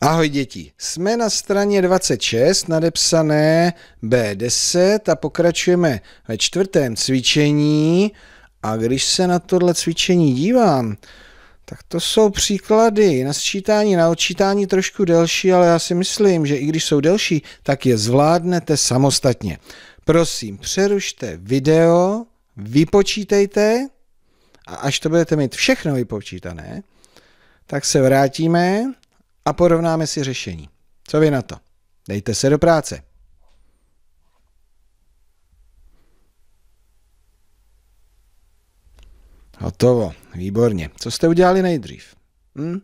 Ahoj děti, jsme na straně 26, nadepsané B10 a pokračujeme ve čtvrtém cvičení. A když se na tohle cvičení dívám, tak to jsou příklady na sčítání, na odčítání trošku delší, ale já si myslím, že i když jsou delší, tak je zvládnete samostatně. Prosím, přerušte video, vypočítejte a až to budete mít všechno vypočítané, tak se vrátíme a porovnáme si řešení. Co vy na to? Dejte se do práce. Hotovo, výborně. Co jste udělali nejdřív? Hm?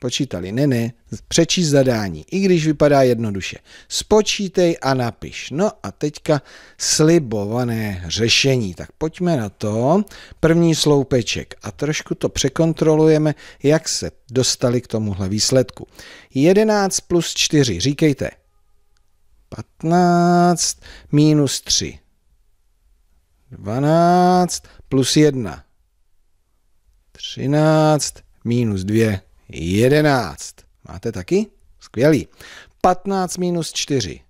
Počítali, ne, ne, přečíst zadání, i když vypadá jednoduše. Spočítej a napiš. No a teďka slibované řešení. Tak pojďme na to. První sloupeček a trošku to překontrolujeme, jak se dostali k tomuhle výsledku. 11 plus 4, říkejte. 15 minus 3. 12 plus 1. 13 minus 2. 11. Máte taky? Skvělý. 15 minus 4.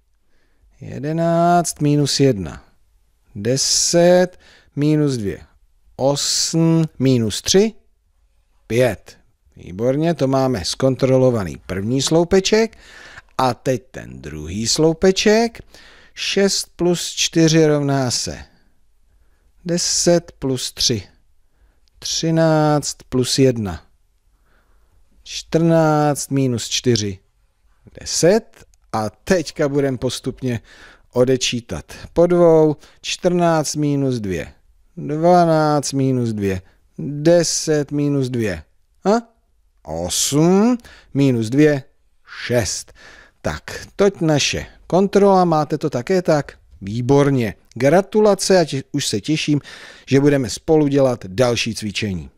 11 minus 1. 10 minus 2. 8 minus 3. 5. Výborně, to máme zkontrolovaný první sloupeček. A teď ten druhý sloupeček. 6 plus 4 rovná se 10 plus 3. 13 plus 1. 14 minus 4, 10. A teďka budeme postupně odečítat po dvou. 14 minus 2, 12 minus 2, 10 minus 2. 8 minus 2, 6. Tak, toť naše kontrola, máte to také tak? Výborně. Gratulace a už se těším, že budeme spolu dělat další cvičení.